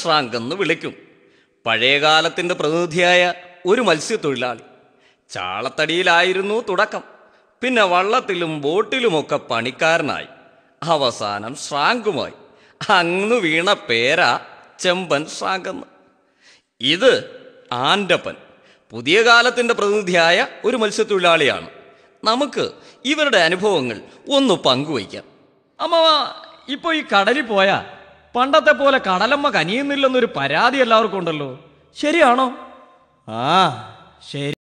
ഷ്രാങ്ക് എന്ന് വിളിക്കും പഴയകാലത്തിൻ്റെ പ്രതിനിധിയായ ഒരു മത്സ്യത്തൊഴിലാളി ചാളത്തടിയിലായിരുന്നു തുടക്കം പിന്നെ വള്ളത്തിലും ബോട്ടിലുമൊക്കെ പണിക്കാരനായി അവസാനം ഷ്രാങ്കുമായി അങ്ങ് വീണ പേരാ ചെമ്പൻ ശ്രാങ്കെന്ന് ഇത് ആൻ്റപ്പൻ പുതിയ കാലത്തിൻ്റെ പ്രതിനിധിയായ ഒരു മത്സ്യത്തൊഴിലാളിയാണ് നമുക്ക് ഇവരുടെ അനുഭവങ്ങൾ ഒന്ന് പങ്കുവയ്ക്കാം അമ്മ ഇപ്പോൾ ഈ കടലിൽ പോയാൽ പണ്ടത്തെ പോലെ കടലമ്മ കനിയുന്നില്ലെന്നൊരു പരാതി എല്ലാവർക്കും ഉണ്ടല്ലോ ശരിയാണോ ആ ശരി